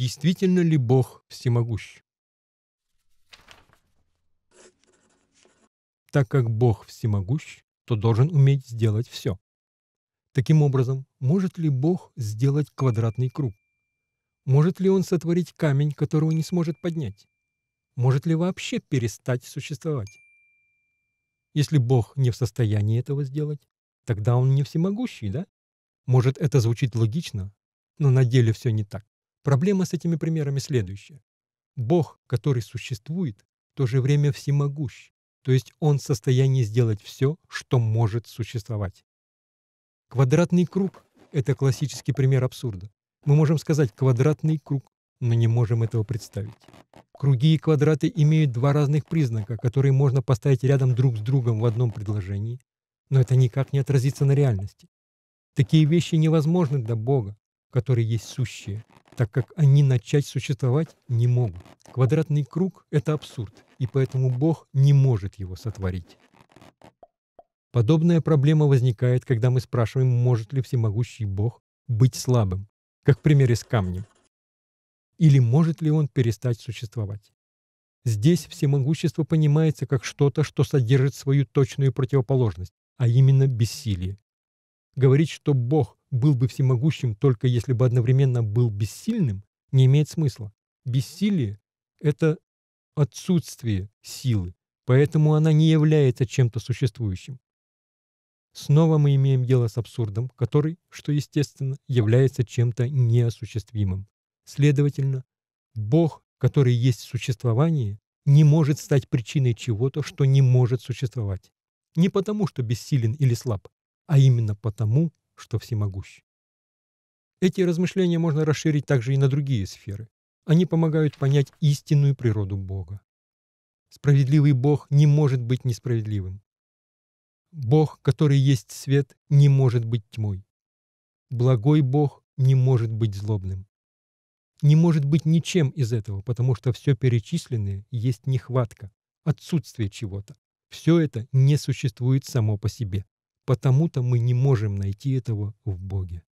действительно ли Бог всемогущ. Так как Бог всемогущ, то должен уметь сделать все. Таким образом, может ли Бог сделать квадратный круг? Может ли он сотворить камень, которого не сможет поднять? Может ли вообще перестать существовать? Если Бог не в состоянии этого сделать, тогда он не всемогущий, да? Может, это звучит логично, но на деле все не так. Проблема с этими примерами следующая. Бог, который существует, в то же время всемогущ, то есть он в состоянии сделать все, что может существовать. Квадратный круг — это классический пример абсурда. Мы можем сказать «квадратный круг», но не можем этого представить. Круги и квадраты имеют два разных признака, которые можно поставить рядом друг с другом в одном предложении, но это никак не отразится на реальности. Такие вещи невозможны для Бога, которые есть сущие, так как они начать существовать не могут. Квадратный круг – это абсурд, и поэтому Бог не может его сотворить. Подобная проблема возникает, когда мы спрашиваем, может ли всемогущий Бог быть слабым, как в примере с камнем, или может ли он перестать существовать. Здесь всемогущество понимается как что-то, что содержит свою точную противоположность, а именно бессилие. Говорить, что Бог был бы всемогущим только если бы одновременно был бессильным, не имеет смысла. Бессилие — это отсутствие силы, поэтому она не является чем-то существующим. Снова мы имеем дело с абсурдом, который, что естественно, является чем-то неосуществимым. Следовательно, Бог, который есть существование, не может стать причиной чего-то, что не может существовать. Не потому, что бессилен или слаб, а именно потому, что всемогущ. Эти размышления можно расширить также и на другие сферы. Они помогают понять истинную природу Бога. Справедливый Бог не может быть несправедливым. Бог, который есть свет, не может быть тьмой. Благой Бог не может быть злобным. Не может быть ничем из этого, потому что все перечисленное есть нехватка, отсутствие чего-то. Все это не существует само по себе. Потому-то мы не можем найти этого в Боге.